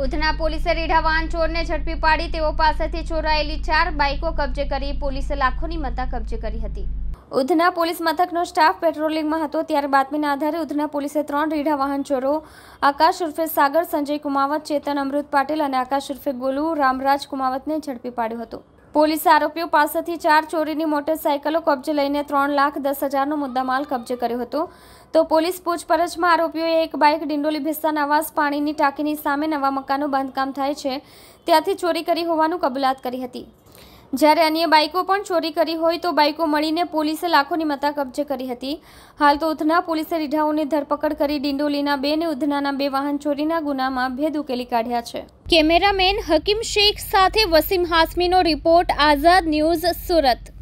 ઉધના પોલીસે રેઢા વાહન ચોરને ઝડપી પાડી તેઓ પાસેથી ચોરાયેલી ચાર બાઇકો કબજે કરી પોલીસે લાખોની મત્તા કબજે કરી હતી ઉધના પોલીસ મથકનો સ્ટાફ પેટ્રોલિંગમાં હતો ત્યારે બાતમીના આધારે ઉધના પોલીસે ત્રણ રીઢા વાહન ચોરો આકાશ ઉર્ફે સાગર સંજય કુમાવત ચેતન અમૃત પાટીલ અને આકાશ ઉર્ફે ગોલુ રામરાજ કુમાવતને ઝડપી પાડ્યો હતો પોલીસ આરોપીઓ પાસેથી ચાર ચોરીની મોટરસાયકલો કબજે લઈને ત્રણ લાખ દસ હજારનો મુદ્દામાલ કબજે કર્યો હતો તો પોલીસ પૂછપરછમાં આરોપીઓએ એક બાઇક ડિંડોલી ભિસ્તા નવાસ પાણીની ટાંકીની સામે નવા મકાનનું બાંધકામ થાય છે ત્યાંથી ચોરી કરી હોવાનું કબૂલાત કરી હતી જ્યારે અન્ય બાઇકો પણ ચોરી કરી હોય તો બાઇકો મળીને પોલીસે લાખોની મતા કબજે કરી હતી હાલ તો ઉધના પોલીસે રીઢાઓની ધરપકડ કરી ડિંડોલીના બે અને ઉધનાના બે વાહન ચોરીના ગુનામાં ભેદ ઉકેલી કાઢ્યા છે કેમેરામેન હકીમ શેખ સાથે વસીમ હાસમીનો રિપોર્ટ આઝાદ ન્યૂઝ સુરત